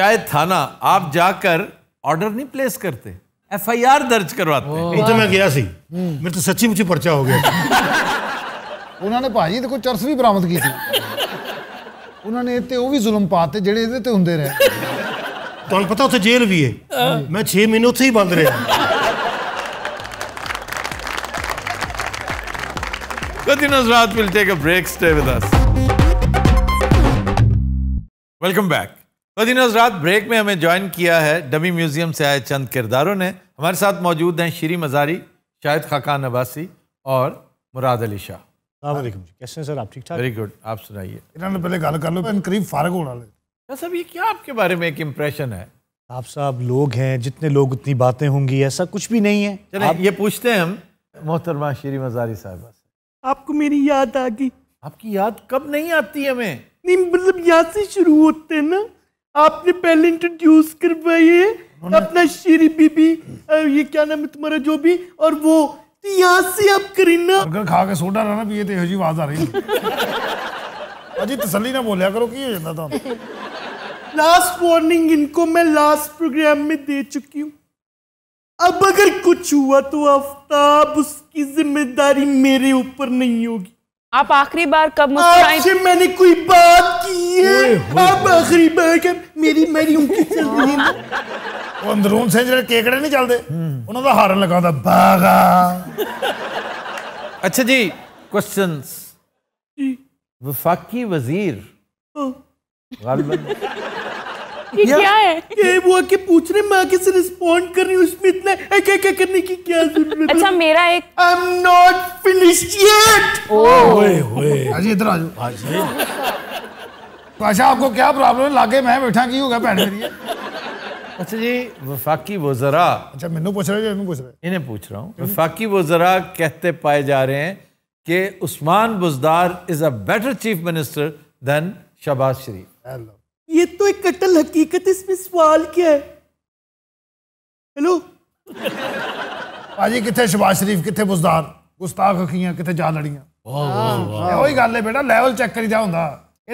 A: चाय थाना आप जाकर ऑर्डर नहीं प्लेस करते एफआईआर दर्ज करवाते तो मैं गया सी
D: हम्म। मेरे तो सच्ची मुची पर्चा हो गया उन्होंने भाजी तो कोई चरस भी बरामद की थी उन्होंने इतने वो भी जुल्म पाते जेडे ये होंगे रहे तो पता उसे जेल भी है हाँ। मैं छे महीने उत ही बंद रहा
A: Good evening, Rath. We'll take a break. Stay with us. दिन रात ब्रेक में हमें ज्वाइन किया है डमी म्यूज़ियम से आए चंद किरदारों ने हमारे साथ मौजूद हैं श्री मजारी शाहिद खाकान अब्बासी और मुराद अली शाह कैसे सर आप ठीक ठाक वेरी गुड आप सुनाइए इन्होंने पहले गल कर लो करीब फारग होना अच्छा, ये क्या आपके बारे में एक इम्प्रेशन है
B: आप साहब लोग हैं जितने लोग उतनी बातें होंगी ऐसा कुछ भी नहीं है आप...
A: ये पूछते हैं हम मोहतरमा श्री मजारी साहबा से आपको मेरी याद आ गई
F: आपकी याद कब नहीं आती हमें मतलब से शुरू होते ना आपने पहले इंट्रोड्यूस करवाई अपना शेरी बीबी ये क्या नाम है तुम्हारा जो भी और वो यहाँ से आप करीना अगर खा के सोडा रहना पिए तो जी आवाज आ रही अजी तसली ना बोलिया करो की हो जाता था लास्ट वार्निंग इनको मैं लास्ट प्रोग्राम में दे चुकी हूँ अब अगर कुछ हुआ तो आफ्ताब उसकी जिम्मेदारी मेरे ऊपर नहीं होगी आप आखिरी बार कब मुस्कुराए आपसे मैंने कोई बात की है आप आखिरी बार कब मेरी
D: मेरी उंगली चल रही है ਉਹ ਅੰਦਰੋਂ ਸੇ ਜਿਹੜੇ ਕੇਕੜੇ ਨਹੀਂ ਚੱਲਦੇ ਉਹਨਾਂ ਦਾ ਹਾਰਨ ਲਗਾਉਂਦਾ
A: ਬਾਗਾ ਅੱਛਾ ਜੀ क्वेश्चंस वफाकी वजीर हाँ। गलबन
F: क्या है ये वो आके पूछ रहे मैं रिस्पोंड कर रही हूँ उसमें इतना करने की क्या जरूरत अच्छा मेरा एक I am not finished yet ओए
D: आज इधर आ जाओ आज हाँ अच्छा, आपको क्या प्रॉब्लम है लागे मैं बैठा की होगा भैन
A: मेरी अच्छा जी वफाकी वजरा अच्छा मैंने पूछ रहा हूँ पूछ इन्हें पूछ रहा हूँ वफाकी वजरा कहते पाए जा रहे हैं कि Usman Buzdar is a better chief minister than Shahbaz Sharif ये तो एक कटल हकीकत
F: इसमें सवाल क्या है हेलो
D: भाजी कितने शबाज शरीफ कितने बुजदार गुस्ताख हकियां कितने जा
C: लड़ियां
D: गल है बेटा लेवल चेक करी जा हुंदा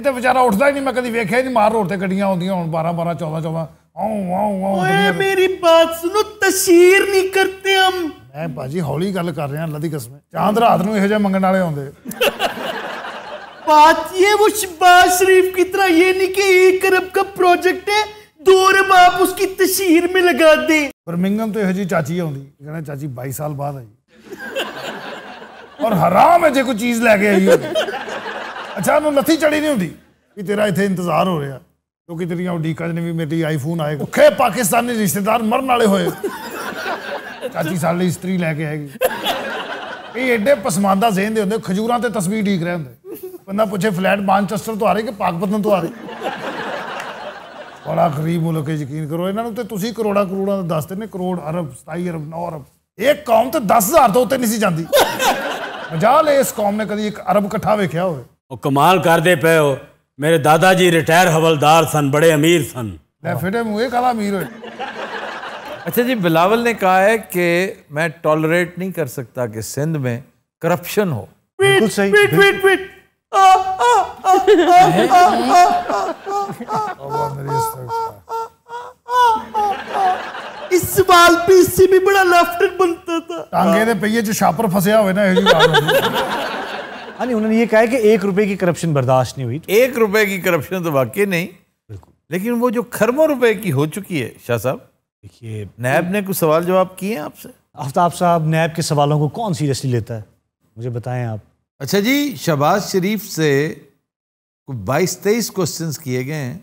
D: तो बेचारा उठता ही नहीं मैं कभी देखे नहीं मार रोड से गड्डिया आदि हूँ बारह बारह चौदह
F: चौदह मेरी
D: बात नहीं हौली गल कर रहा लदी
F: बात ये वो शहबाज शरीफ की तरह ये नहीं कि एक अरब का प्रोजेक्ट है दो अरब आप उसकी तस्वीर में लगा दे
D: बर्मिंगम तो यह जी चाची आँगी कहना चाची बाईस साल बाद आई और हराम है जो कोई चीज़ लैके आई
C: अच्छा
D: उन्होंने नथी चढ़ी नहीं होंगी कि तेरा इतने इंतजार हो रहा क्योंकि तो तेरिया उड़ीक ने भी मेरी आईफोन आए खे पाकिस्तानी रिश्तेदार मरण आए हुए चाची साल स्त्री लैके आएगी एडे पसमानदा जेहन दे खजूर से तस्वीर ठीक रहे होंगे बंदा पूछे फ्लैट मानचेस्टर तो आ रही कि पाकपतन तो आ रही बड़ा गरीब मुल्क है यकीन करो इन्होंने तो तुम करोड़ा करोड़ों दस देने करोड़ अरब सताई अरब नौ अरब एक कौम तो दस हज़ार तो उत्ते नहीं जाती ਜਾਂਦੀ ਮਜਾਲ ਹੈ ਇਸ ਕੌਮ ਨੇ ਕਦੀ ਇੱਕ ਅਰਬ ਇਕੱਠਾ ਵੇਖਿਆ ਹੋਵੇ ਉਹ पे हो मेरे दादा जी रिटायर हवलदार सन बड़े अमीर सन ਅਮੀਰ ਸਨ
A: ਲੈ ਫਿਟੇ ਮੂੰਹ अच्छा जी बिलावल ने कहा है कि मैं टॉलरेट नहीं कर सकता कि सिंध में करप्शन हो बिल्कुल सही बिल्कुल, बिल्कुल,
F: इस बाल पे इससे भी बड़ा लाफ्टर बनता
D: था
A: टांगे ने पहिए जो शापर फंसे हुए ना हाँ उन्होंने ये कहा कि एक रुपए की करप्शन बर्दाश्त नहीं हुई एक रुपए की करप्शन तो वाकई नहीं लेकिन वो जो खरबों रुपए की हो चुकी है शाह साहब देखिए नैब ने कुछ सवाल जवाब किए हैं आपसे आफ्ताब साहब नैब के सवालों को कौन सीरियसली लेता है मुझे बताएं आप अच्छा जी शहबाज शरीफ से बाईस तेईस क्वेश्चंस किए गए हैं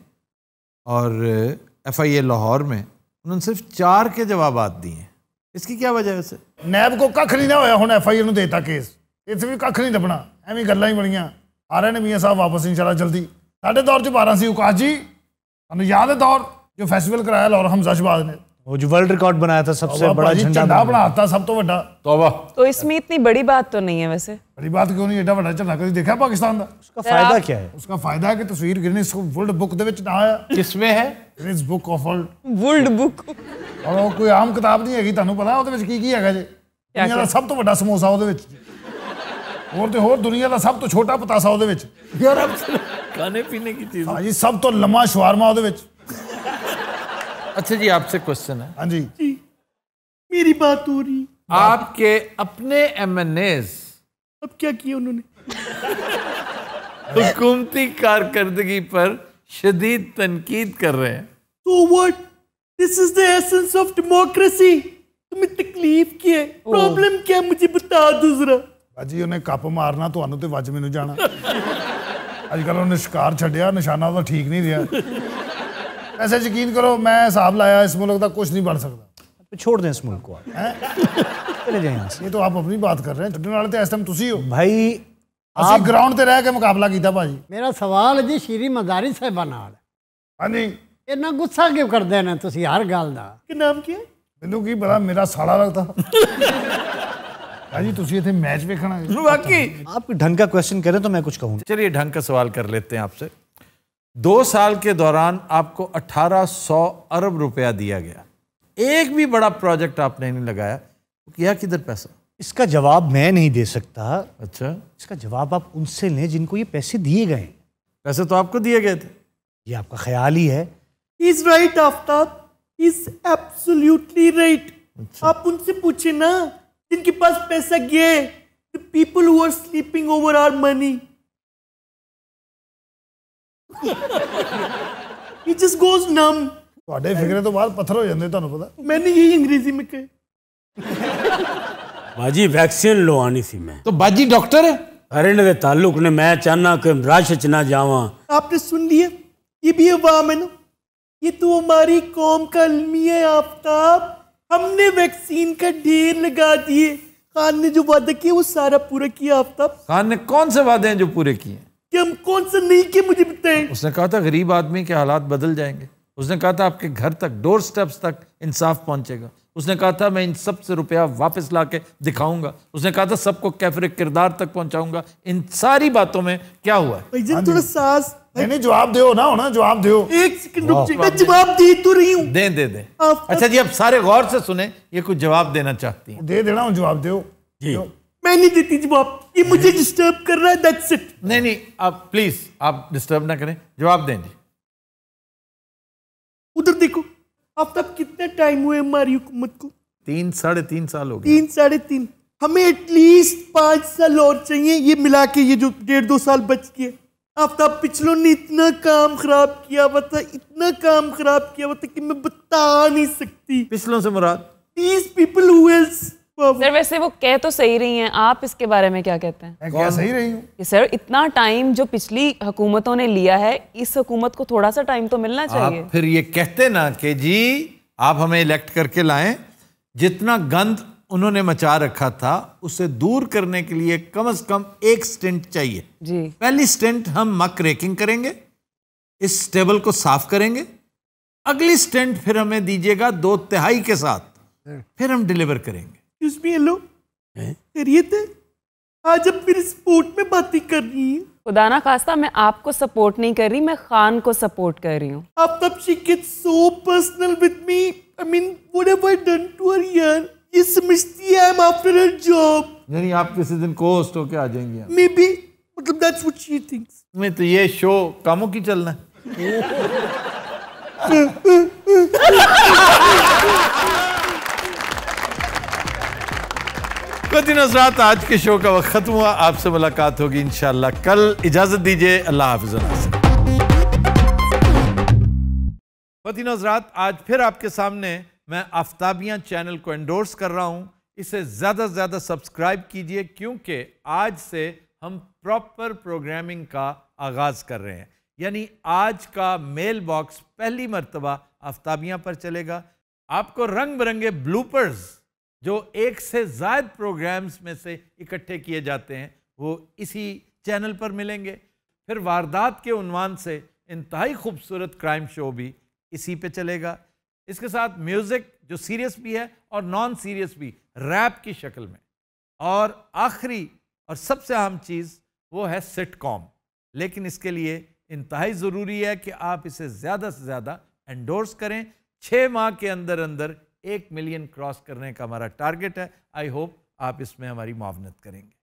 A: और एफ आई ए लाहौर में उन्होंने सिर्फ चार के जवाब दिए हैं इसकी क्या वजह है सर
D: नैब को कख नहीं ना होया हूँ एफ आई ए देता केस इस भी कख नहीं दबना एवं ਗੱਲਾਂ ही ਬੜੀਆਂ आ रहे मियाँ साहब वापस नहीं ਇਨਸ਼ਾਅੱਲਾ जल्दी साढ़े दौर च बारह से उकाश जी सू याद है दौर जो फैसटिवल कराया लाहौर हमजा शहबाज ने ਉਹ ਜੋ ਵਰਲਡ ਰਿਕਾਰਡ ਬਣਾਇਆ ਥਾ ਸਭ ਤੋਂ ਬੜਾ ਝੰਡਾ ਬਣਾਤਾ ਸਭ ਤੋਂ ਵੱਡਾ ਤੋਬਾ तो इसमें इतनी बड़ी बात तो नहीं है वैसे बड़ी बात क्यों नहीं एडा बड़ा झंडा कभी देखा पाकिस्तान का उसका फायदा क्या है उसका फायदा है कि तस्वीर गिनीज वर्ल्ड बुक ਦੇ ਵਿੱਚ ਨਾ ਆਇਆ ਕਿਸਵੇਂ ਹੈ Guinness book of world world book ਔਰ ਉਹ ਕੋਈ ਆਮ ਕਿਤਾਬ ਨਹੀਂ ਹੈਗੀ ਤੁਹਾਨੂੰ ਪਤਾ ਉਹਦੇ ਵਿੱਚ ਕੀ ਕੀ ਹੈਗਾ ਜੀ ਦੁਨੀਆ ਦਾ ਸਭ ਤੋਂ ਵੱਡਾ ਸਮੋਸਾ ਉਹਦੇ ਵਿੱਚ ਹੋਰ ਤੇ ਹੋਰ ਦੁਨੀਆ ਦਾ ਸਭ ਤੋਂ ਛੋਟਾ ਪਤਾਸਾ ਉਹਦੇ
A: ਵਿੱਚ ਯਾਰ
F: ਖਾਣੇ ਪੀਣੇ ਕੀ ਚੀਜ਼
D: ਹਾਂ ਜੀ ਸਭ ਤੋਂ ਲੰਮਾ ਸ਼ਵਾਰਮਾ ਉਹਦੇ
A: ਵਿੱਚ अच्छा जी आपसे क्वेश्चन है हाँ जी
F: जी मेरी बात हो रही
A: आपके अपने एम एन एज
F: अब क्या किया उन्होंने
A: हुकूमती कारकर्दगी पर शदीद तनकीद कर रहे हैं तो
F: what this is the essence of democracy तुम्हें तकलीफ की है प्रॉब्लम क्या मुझे बता दो जरा
D: ਭਾਜੀ उन्हें कप मारना तो अनु ਵੱਜ ਮੈਨੂੰ ਜਾਣਾ
F: जाना
D: ਕੱਲ उन्हें शिकार छड़िया निशाना तो ठीक नहीं ਰਿਹਾ ऐसे यकीन करो मैं हिसाब लाया इस मुल्क का कुछ नहीं बन सकता छोड़ दें इस मुल्क को चले ये तो आप अपनी बात कर रहे हैं छੱਡਣ ਵਾਲੇ ਤੇ ਇਸ ਟਾਈਮ ਤੁਸੀਂ ਹੋ ਭਾਈ ਅਸੀਂ ਗਰਾਊਂਡ ਤੇ ਰਹਿ ਕੇ ਮੁਕਾਬਲਾ ਕੀਤਾ ਭਾਜੀ ਮੇਰਾ ਸਵਾਲ ਜੀ ਸ਼ੀਰੀ ਮਜ਼ਾਰੀ ਸਾਹਿਬਾ ਨਾਲ ਹਾਂਜੀ ਇੰਨਾ ਗੁੱਸਾ ਕਿਉਂ ਕਰਦੇ ਨੇ ਤੁਸੀਂ ਹਰ ਗੱਲ मैच आप ढंग का क्वेश्चन करें तो मैं कुछ कहूँ
A: चलिए ढंग का सवाल कर लेते हैं आपसे दो साल के दौरान आपको 1800 अरब रुपया दिया गया एक भी बड़ा प्रोजेक्ट आपने नहीं लगाया किया किधर पैसा इसका जवाब मैं नहीं दे सकता अच्छा इसका जवाब आप उनसे लें जिनको ये पैसे दिए गए पैसे तो आपको दिए गए थे ये आपका ख्याल ही है is right
F: Aftab is absolutely right आप उनसे पूछे ना जिनके पास पैसा गया people who are sleeping over our money he just goes ਨਮ
D: ਤੁਹਾਡੇ ਫਿਕਰੇ ਤੋਂ ਬਾਅਦ ਪੱਥਰ ਹੋ ਜਾਂਦੇ ਤੁਹਾਨੂੰ ਪਤਾ
F: ਮੈਨੂੰ ਇਹ ਅੰਗਰੇਜ਼ੀ
D: ਬਾਜੀ ਵੈਕਸੀਨ ਲਵਾਣੀ ਸੀ ਮੈਂ तो बाजी डॉक्टर है अरे इनके ताल्लुक ने मैं चाहना च ना जावां
F: आपने सुन लिया ये ये तो हमारी कौम का अलमी हमने वैक्सीन का ढेर लगा
A: दिए खान ने जो वादा किया वो सारा पूरा किया आफ्ताब खान ने कौन से वादे हैं जो पूरे किए कि हम कौन से नहीं के मुझे बिते हैं उसने कहा था गरीब आदमी के हालात बदल जाएंगे उसने कहा था आपके घर तक डोर स्टेप्स तक इंसाफ पहुंचेगा उसने कहा था मैं इन सब से रुपया वापस ला के दिखाऊंगा उसने कहा था सबको कैफर किरदार तक पहुंचाऊंगा इन सारी बातों में क्या हुआ
F: हाँ थोड़ा सास जवाब दो ना होना जवाब दो एक सेकंड रुक मैं जवाब दे तो रही
A: हूँ दे दे दे अच्छा जी आप सारे गौर से सुने ये कुछ जवाब देना चाहती हूँ दे देना जवाब दो जी मैं नहीं देती आप ये मुझे डिस्टर्ब कर रहा है दैट्स इट नहीं नहीं आप प्लीज आप डिस्टर्ब ना करें जवाब दें जी
F: उधर देखो आफ्ताब कितने टाइम हुए हमारी हुकूमत को
A: तीन साढ़े तीन साल हो गए तीन
F: साढ़े तीन हमें एटलीस्ट पांच साल और चाहिए ये मिला के ये जो डेढ़ दो साल बच गए आफ्ताब पिछलों ने इतना काम खराब किया हुआ था इतना काम खराब किया हुआ था कि मैं बता नहीं सकती पिछलों से मुराद दीज पीपल हुए सर
E: वैसे वो कह तो सही रही हैं आप इसके बारे में क्या कहते हैं मैं क्या सही रही हूँ सर इतना टाइम जो पिछली हुकूमतों ने लिया है इस हुकूमत को थोड़ा सा टाइम तो मिलना चाहिए
A: फिर ये कहते ना कि जी आप हमें इलेक्ट करके लाएं जितना गंद उन्होंने मचा रखा था उसे दूर करने के लिए कम से कम एक स्टेंट चाहिए जी पहली स्टेंट हम मक रेकिंग करेंगे इस टेबल को साफ करेंगे अगली स्टेंट फिर हमें दीजिएगा दो तिहाई के साथ फिर हम डिलीवर करेंगे
F: हेलो खैरियत है आज अब मेरे सपोर्ट में बातें कर रही है खुदा
E: ना खास्ता मैं आपको सपोर्ट नहीं कर रही मैं खान को सपोर्ट कर रही हूँ
F: आप तब she gets so personal with me I mean whatever done to her यार ये समझती है I am
A: after her job यानी आप किसी दिन कोस्ट होके आ जाएंगी
F: मे बी मतलब दैट्स व्हाट शी थिंक्स
A: मैं तो ये शो कामों की चलना
F: है
A: मोहब्बत नजरात आज के शो का वक्त ख़त्म हुआ आपसे मुलाकात होगी इन कल इजाज़त दीजिए अल्लाह हाफिज मोहब्बत नजरात आज फिर आपके सामने मैं आफ्ताबिया चैनल को एंडोर्स कर रहा हूं इसे ज़्यादा से ज़्यादा सब्सक्राइब कीजिए क्योंकि आज से हम प्रॉपर प्रोग्रामिंग का आगाज़ कर रहे हैं यानी आज का मेल बॉक्स पहली मरतबा आफ्ताबिया पर चलेगा आपको रंग बिरंगे ब्लूपर्स जो एक से जायद प्रोग्राम्स में से इकट्ठे किए जाते हैं वो इसी चैनल पर मिलेंगे फिर वारदात के उनवान से इंतहाई खूबसूरत क्राइम शो भी इसी पे चलेगा इसके साथ म्यूज़िक जो सीरियस भी है और नॉन सीरियस भी रैप की शक्ल में और आखिरी और सबसे अहम चीज़ वो है सिटकॉम लेकिन इसके लिए इंतहाई ज़रूरी है कि आप इसे ज़्यादा से ज़्यादा एंडोर्स करें छः माह के अंदर अंदर एक मिलियन क्रॉस करने का हमारा टारगेट है आई होप आप इसमें हमारी मुआवनत करेंगे